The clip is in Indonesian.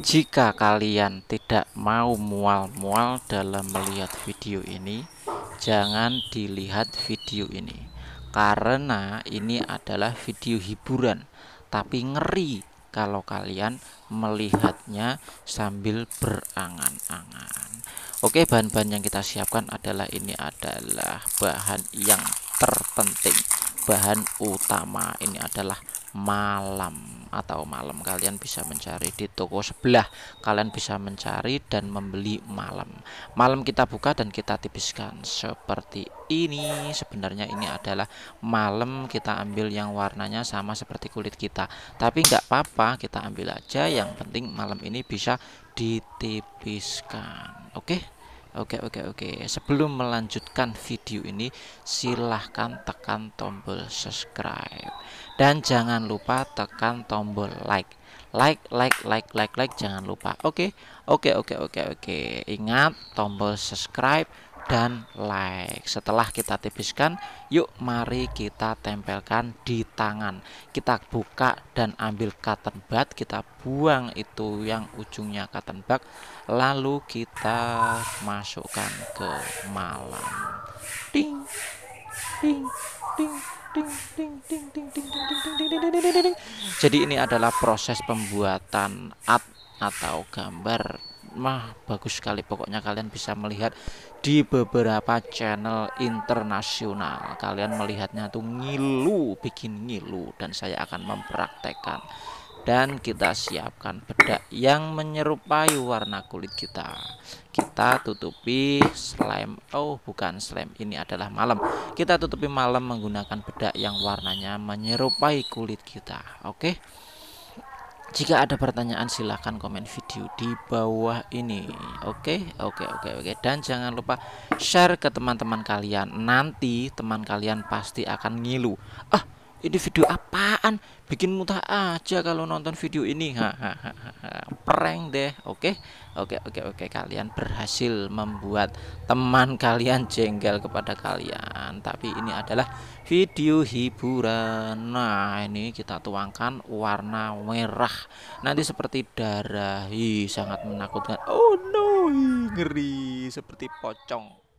Jika kalian tidak mau mual-mual dalam melihat video ini, jangan dilihat video ini karena ini adalah video hiburan. Tapi ngeri kalau kalian melihatnya sambil berangan-angan. Oke, bahan-bahan yang kita siapkan adalah ini adalah bahan yang terpenting, bahan utama ini adalah malam atau malam kalian bisa mencari di toko sebelah kalian bisa mencari dan membeli malam malam kita buka dan kita tipiskan seperti ini sebenarnya ini adalah malam kita ambil yang warnanya sama seperti kulit kita tapi nggak apa-apa kita ambil aja yang penting malam ini bisa ditipiskan oke okay? Oke oke oke sebelum melanjutkan video ini silahkan tekan tombol subscribe dan jangan lupa tekan tombol like like like like like like jangan lupa oke oke oke oke oke ingat tombol subscribe dan like setelah kita tipiskan yuk mari kita tempelkan di tangan kita buka dan ambil cotton bud kita buang itu yang ujungnya cotton bud lalu kita masukkan ke malam ding ding ding jadi ini adalah proses pembuatan art atau gambar mah bagus sekali pokoknya kalian bisa melihat di beberapa channel internasional kalian melihatnya tuh ngilu bikin ngilu dan saya akan mempraktekkan dan kita siapkan bedak yang menyerupai warna kulit kita kita tutupi slime oh bukan slime ini adalah malam kita tutupi malam menggunakan bedak yang warnanya menyerupai kulit kita oke okay? Jika ada pertanyaan silahkan komen video di bawah ini Oke oke oke oke Dan jangan lupa share ke teman-teman kalian Nanti teman kalian pasti akan ngilu Ah ini video apaan bikin muntah aja kalau nonton video ini hahaha prank deh oke oke oke oke kalian berhasil membuat teman kalian jengkel kepada kalian tapi ini adalah video hiburan nah ini kita tuangkan warna merah nanti seperti darah Hi, sangat menakutkan oh no ngeri seperti pocong